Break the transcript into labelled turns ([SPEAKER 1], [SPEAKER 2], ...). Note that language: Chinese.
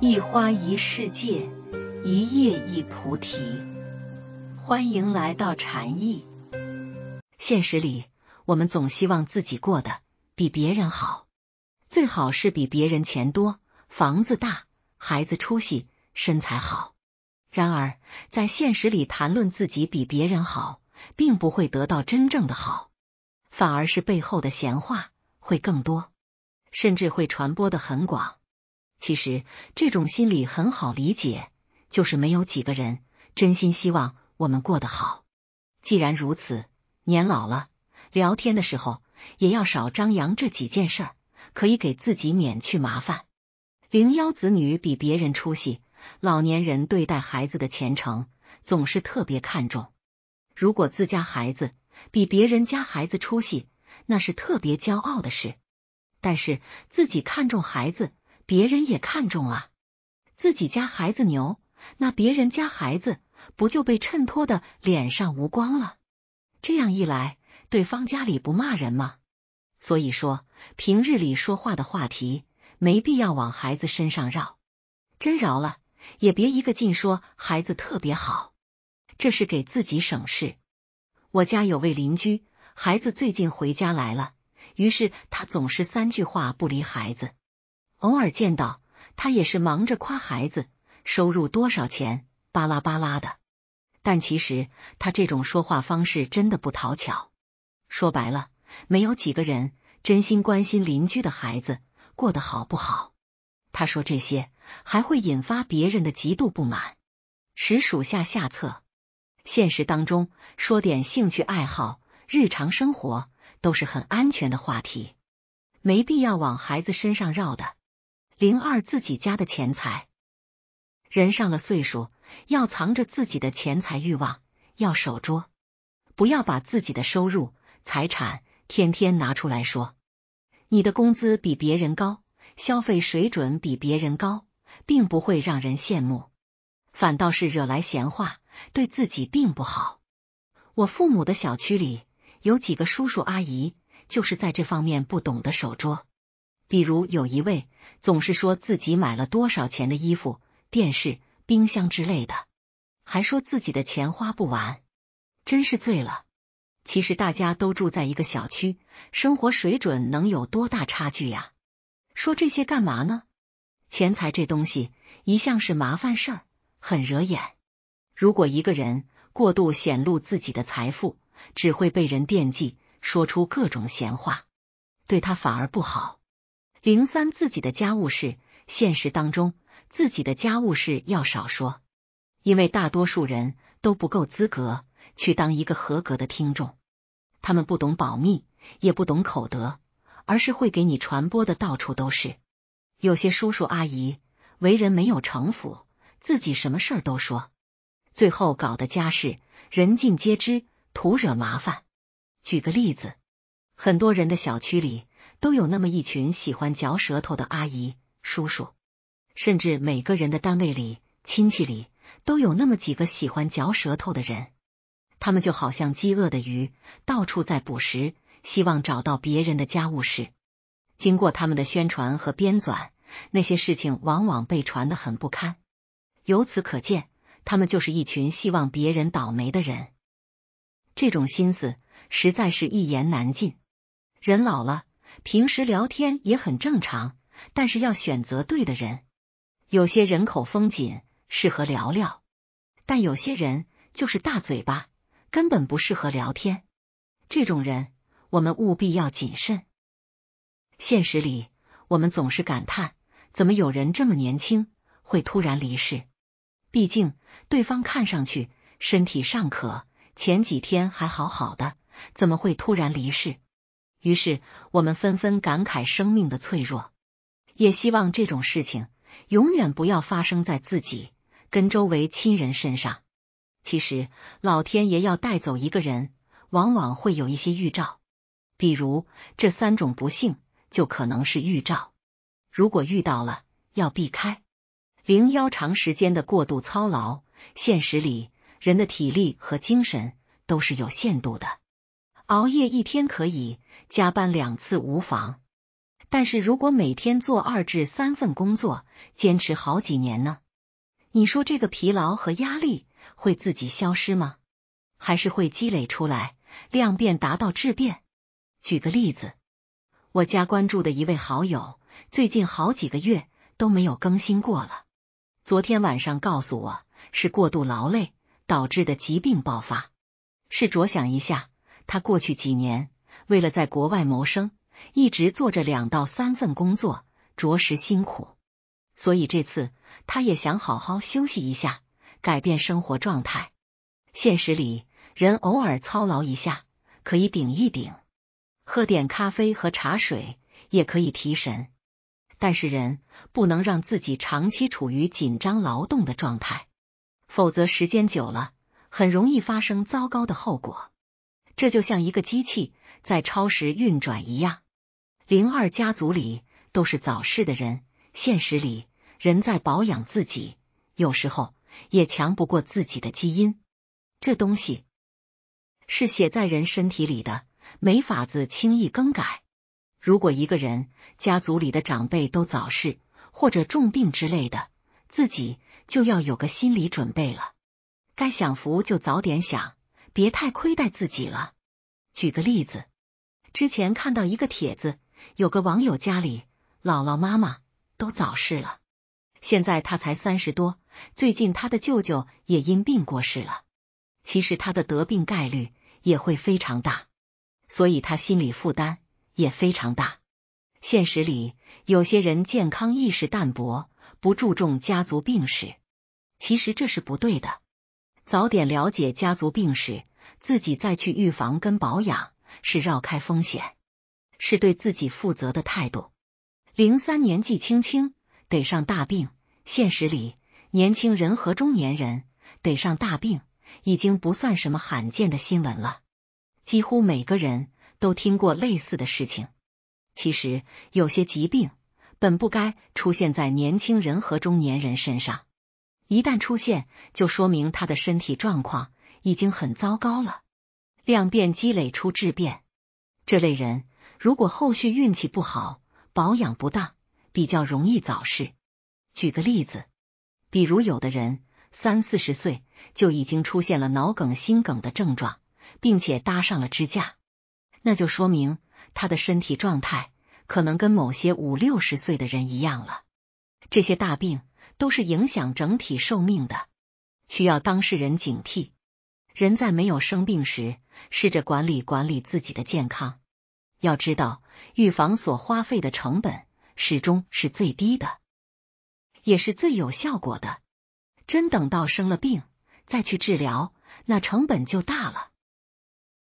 [SPEAKER 1] 一花一世界，一叶一菩提。欢迎来到禅意。现实里，我们总希望自己过得比别人好，最好是比别人钱多、房子大、孩子出息、身材好。然而，在现实里谈论自己比别人好，并不会得到真正的好，反而是背后的闲话会更多，甚至会传播的很广。其实这种心理很好理解，就是没有几个人真心希望我们过得好。既然如此，年老了聊天的时候也要少张扬这几件事儿，可以给自己免去麻烦。零幺子女比别人出息，老年人对待孩子的前程总是特别看重。如果自家孩子比别人家孩子出息，那是特别骄傲的事。但是自己看重孩子。别人也看中啊，自己家孩子牛，那别人家孩子不就被衬托的脸上无光了？这样一来，对方家里不骂人吗？所以说，平日里说话的话题没必要往孩子身上绕，真饶了也别一个劲说孩子特别好，这是给自己省事。我家有位邻居，孩子最近回家来了，于是他总是三句话不离孩子。偶尔见到他也是忙着夸孩子收入多少钱，巴拉巴拉的。但其实他这种说话方式真的不讨巧。说白了，没有几个人真心关心邻居的孩子过得好不好。他说这些还会引发别人的极度不满，实属下下策。现实当中说点兴趣爱好、日常生活都是很安全的话题，没必要往孩子身上绕的。零二自己家的钱财，人上了岁数要藏着自己的钱财欲望，要守拙，不要把自己的收入、财产天天拿出来说。你的工资比别人高，消费水准比别人高，并不会让人羡慕，反倒是惹来闲话，对自己并不好。我父母的小区里有几个叔叔阿姨，就是在这方面不懂得守拙。比如有一位总是说自己买了多少钱的衣服、电视、冰箱之类的，还说自己的钱花不完，真是醉了。其实大家都住在一个小区，生活水准能有多大差距呀？说这些干嘛呢？钱财这东西一向是麻烦事儿，很惹眼。如果一个人过度显露自己的财富，只会被人惦记，说出各种闲话，对他反而不好。零三自己的家务事，现实当中自己的家务事要少说，因为大多数人都不够资格去当一个合格的听众，他们不懂保密，也不懂口德，而是会给你传播的到处都是。有些叔叔阿姨为人没有城府，自己什么事儿都说，最后搞的家事人尽皆知，徒惹麻烦。举个例子，很多人的小区里。都有那么一群喜欢嚼舌头的阿姨、叔叔，甚至每个人的单位里、亲戚里都有那么几个喜欢嚼舌头的人。他们就好像饥饿的鱼，到处在捕食，希望找到别人的家务事。经过他们的宣传和编纂，那些事情往往被传得很不堪。由此可见，他们就是一群希望别人倒霉的人。这种心思实在是一言难尽。人老了。平时聊天也很正常，但是要选择对的人。有些人口风紧，适合聊聊；但有些人就是大嘴巴，根本不适合聊天。这种人，我们务必要谨慎。现实里，我们总是感叹，怎么有人这么年轻会突然离世？毕竟对方看上去身体尚可，前几天还好好的，怎么会突然离世？于是，我们纷纷感慨生命的脆弱，也希望这种事情永远不要发生在自己跟周围亲人身上。其实，老天爷要带走一个人，往往会有一些预兆，比如这三种不幸就可能是预兆。如果遇到了，要避开。零幺长时间的过度操劳，现实里人的体力和精神都是有限度的。熬夜一天可以，加班两次无妨，但是如果每天做二至三份工作，坚持好几年呢？你说这个疲劳和压力会自己消失吗？还是会积累出来，量变达到质变？举个例子，我加关注的一位好友，最近好几个月都没有更新过了。昨天晚上告诉我，是过度劳累导致的疾病爆发，试着想一下。他过去几年为了在国外谋生，一直做着两到三份工作，着实辛苦。所以这次他也想好好休息一下，改变生活状态。现实里，人偶尔操劳一下可以顶一顶，喝点咖啡和茶水也可以提神。但是人不能让自己长期处于紧张劳动的状态，否则时间久了，很容易发生糟糕的后果。这就像一个机器在超时运转一样。零二家族里都是早逝的人，现实里人在保养自己，有时候也强不过自己的基因。这东西是写在人身体里的，没法子轻易更改。如果一个人家族里的长辈都早逝或者重病之类的，自己就要有个心理准备了。该享福就早点享。别太亏待自己了。举个例子，之前看到一个帖子，有个网友家里姥姥、妈妈都早逝了，现在他才三十多，最近他的舅舅也因病过世了。其实他的得病概率也会非常大，所以他心理负担也非常大。现实里有些人健康意识淡薄，不注重家族病史，其实这是不对的。早点了解家族病史，自己再去预防跟保养，是绕开风险，是对自己负责的态度。零三年纪轻轻得上大病，现实里年轻人和中年人得上大病已经不算什么罕见的新闻了，几乎每个人都听过类似的事情。其实有些疾病本不该出现在年轻人和中年人身上。一旦出现，就说明他的身体状况已经很糟糕了。量变积累出质变，这类人如果后续运气不好、保养不当，比较容易早逝。举个例子，比如有的人三四十岁就已经出现了脑梗、心梗的症状，并且搭上了支架，那就说明他的身体状态可能跟某些五六十岁的人一样了。这些大病。都是影响整体寿命的，需要当事人警惕。人在没有生病时，试着管理管理自己的健康。要知道，预防所花费的成本始终是最低的，也是最有效果的。真等到生了病再去治疗，那成本就大了。